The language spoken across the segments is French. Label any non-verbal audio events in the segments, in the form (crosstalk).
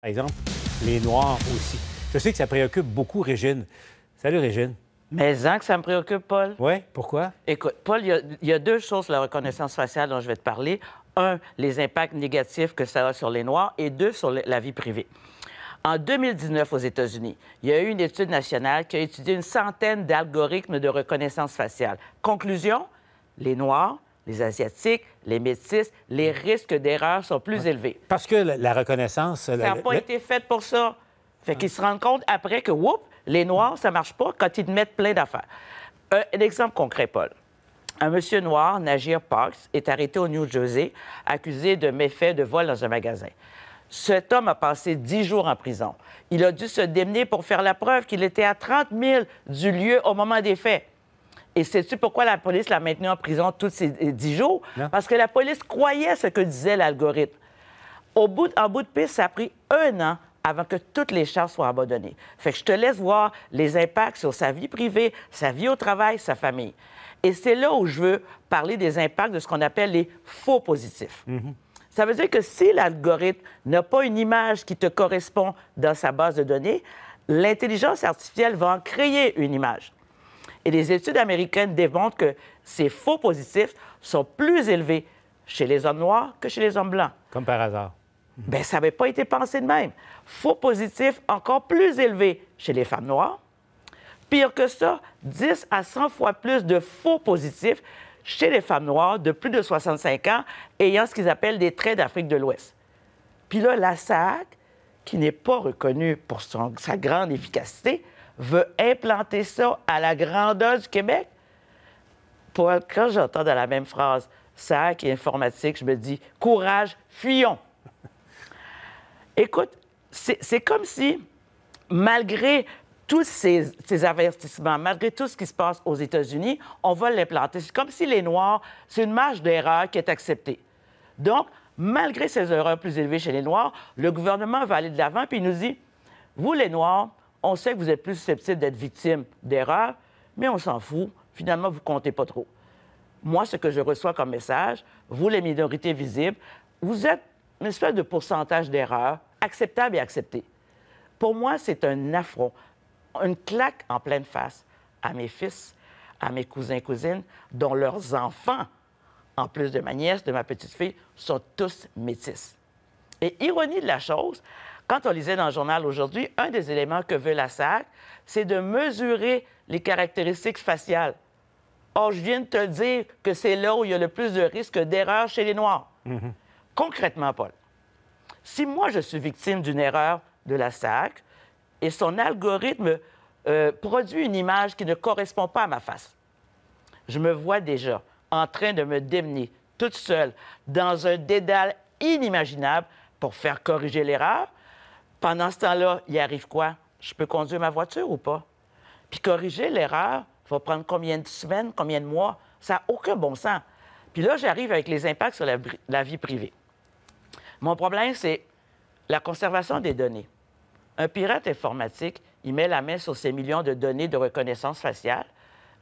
par exemple, les Noirs aussi. Je sais que ça préoccupe beaucoup Régine. Salut Régine. Mais ça que ça me préoccupe, Paul. Oui, pourquoi? Écoute, Paul, il y, y, a deux choses sur la reconnaissance faciale dont je vais te parler. Un, les impacts négatifs que ça a sur les Noirs et deux, sur la vie privée. En 2019, aux États-Unis, il y a eu une étude nationale qui a étudié une centaine d'algorithmes de reconnaissance faciale. Conclusion, les Noirs les Asiatiques, les Métis, les risques d'erreur sont plus élevés. Parce que la, reconnaissance... n'a pas été fait pour ça. Fait ah. qu'ils se rendent compte après que, whoop, les Noirs, ça marche pas quand ils mettent plein d'affaires. Euh, un, exemple concret, Paul. Un monsieur noir, Nagir Parks, est arrêté au New Jersey, accusé de méfaits de vol dans un magasin. Cet homme a passé dix jours en prison. Il a dû se démener pour faire la preuve qu'il était à 30 000 du lieu au moment des faits. Et sais-tu pourquoi la police l'a maintenu en prison tous ces euh, dix jours? Hein? Parce que la police croyait ce que disait l'algorithme. Au bout, en bout de piste, ça a pris un an avant que toutes les charges soient abandonnées. Fait que je te laisse voir les impacts sur sa vie privée, sa vie au travail, sa famille. Et c'est là où je veux parler des impacts de ce qu'on appelle les faux positifs. Mm-hmm. Ça veut dire que si l'algorithme n'a pas une image qui te correspond dans sa base de données, l'intelligence artificielle va en créer une image. Et les études américaines démontrent que ces faux positifs sont plus élevés chez les hommes noirs que chez les hommes blancs. Comme par hasard. Bien, ça n'avait pas été pensé de même. Faux positifs encore plus élevés chez les femmes noires. Pire que ça, 10 à 100 fois plus de faux positifs chez les femmes noires de plus de 65 ans ayant ce qu'ils appellent des traits d'Afrique de l'Ouest. Puis là, la SAC, qui n'est pas reconnue pour sa grande efficacité, veut implanter ça à la grandeur du Québec. Pour, quand j'entends dans la même phrase ça qui est informatique, je me dis courage, fuyons. (laughs) Écoute, c'est comme si, malgré tous ces, ces, avertissements, malgré tout ce qui se passe aux États-Unis, on va l'implanter. C'est comme si les Noirs, c'est une marge d'erreur qui est acceptée. Donc, malgré ces erreurs plus élevées chez les Noirs, le gouvernement va aller de l'avant puis il nous dit, vous les Noirs, on sait que vous êtes plus susceptibles d'être victime d'erreurs, mais on s'en fout. Finalement, vous comptez pas trop. Moi, ce que je reçois comme message, vous, les minorités visibles, vous êtes une espèce de pourcentage d'erreurs acceptable et accepté. Pour moi, c'est un affront, une claque en pleine face à mes fils, à mes cousins et cousines, dont leurs enfants, en plus de ma nièce, de ma petite-fille, sont tous métis. Et ironie de la chose, quand on lisait dans le journal aujourd'hui, un des éléments que veut la SAC, c'est de mesurer les caractéristiques faciales. Or, je viens de te dire que c'est là où il y a le plus de risques d'erreur chez les Noirs. Mhm. Concrètement, Paul, si moi je suis victime d'une erreur de la SAC et son algorithme euh, produit une image qui ne correspond pas à ma face, je me vois déjà en train de me démener toute seule dans un dédale inimaginable pour faire corriger l'erreur pendant ce temps-là, il arrive quoi? Je peux conduire ma voiture ou pas? Puis corriger l'erreur va prendre combien de semaines, combien de mois? Ça n'a aucun bon sens. Puis là, j'arrive avec les impacts sur la, vie privée. Mon problème, c'est la conservation des données. Un pirate informatique, il met la main sur ses millions de données de reconnaissance faciale.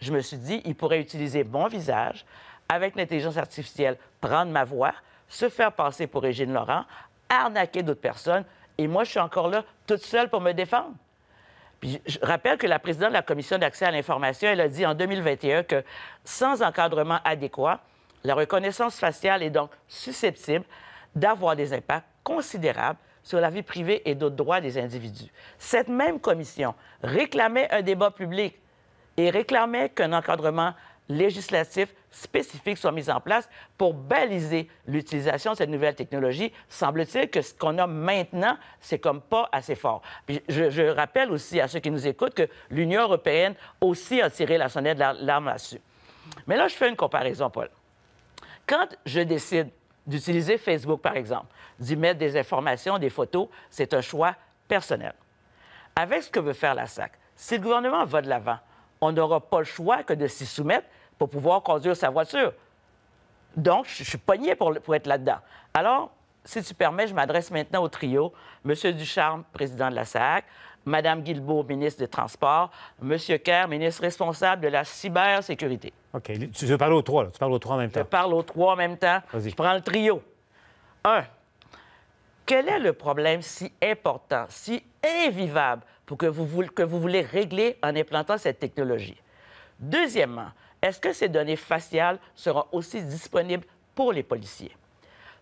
Je me suis dit, il pourrait utiliser mon visage avec l'intelligence artificielle, prendre ma voix, se faire passer pour Régine Laurent, arnaquer d'autres personnes et moi, je suis encore là, toute seule, pour me défendre. Puis je rappelle que la présidente de la Commission d'accès à l'information, elle a dit en 2021 que sans encadrement adéquat, la reconnaissance faciale est donc susceptible d'avoir des impacts considérables sur la vie privée et d'autres droits des individus. Cette même commission réclamait un débat public et réclamait qu'un encadrement législatif spécifiques soient mises en place pour baliser l'utilisation de cette nouvelle technologie. Semble-t-il que ce qu'on a maintenant, c'est comme pas assez fort. je, je, rappelle aussi à ceux qui nous écoutent que l'Union européenne aussi a tiré la sonnette l'arme là-dessus. Mais là, je fais une comparaison, Paul. Quand je décide d'utiliser Facebook, par exemple, d'y mettre des informations, des photos, c'est un choix personnel. Avec ce que veut faire la SAC, si le gouvernement va de l'avant, on n'aura pas le choix que de s'y soumettre pour pouvoir conduire sa voiture. Donc, je, suis pogné pour, être là-dedans. Alors, si tu permets, je m'adresse maintenant au trio. Monsieur Ducharme, président de la SAC, Madame Guilbeault, ministre des Transports, Monsieur Kerr, ministre responsable de la cybersécurité. OK. Tu veux parler aux trois, là. Tu parles aux trois en même temps. Je parle aux trois en même temps. Je prends le trio. Un, quel est le problème si important, si invivable pour que vous, que vous voulez régler en implantant cette technologie? Deuxièmement, est-ce que ces données faciales seront aussi disponibles pour les policiers?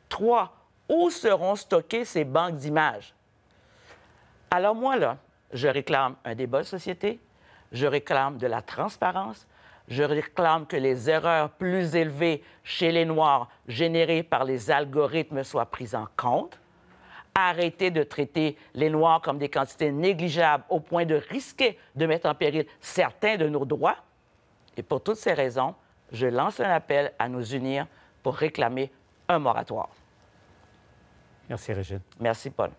Trois, où seront stockées ces banques d'images? Alors moi, là, je réclame un débat de société, je réclame de la transparence, je réclame que les erreurs plus élevées chez les Noirs générées par les algorithmes soient prises en compte. Arrêter de traiter les Noirs comme des quantités négligeables au point de risquer de mettre en péril certains de nos droits. Et pour toutes ces raisons, je lance un appel à nous unir pour réclamer un moratoire. Merci, Régine. Merci, Paul.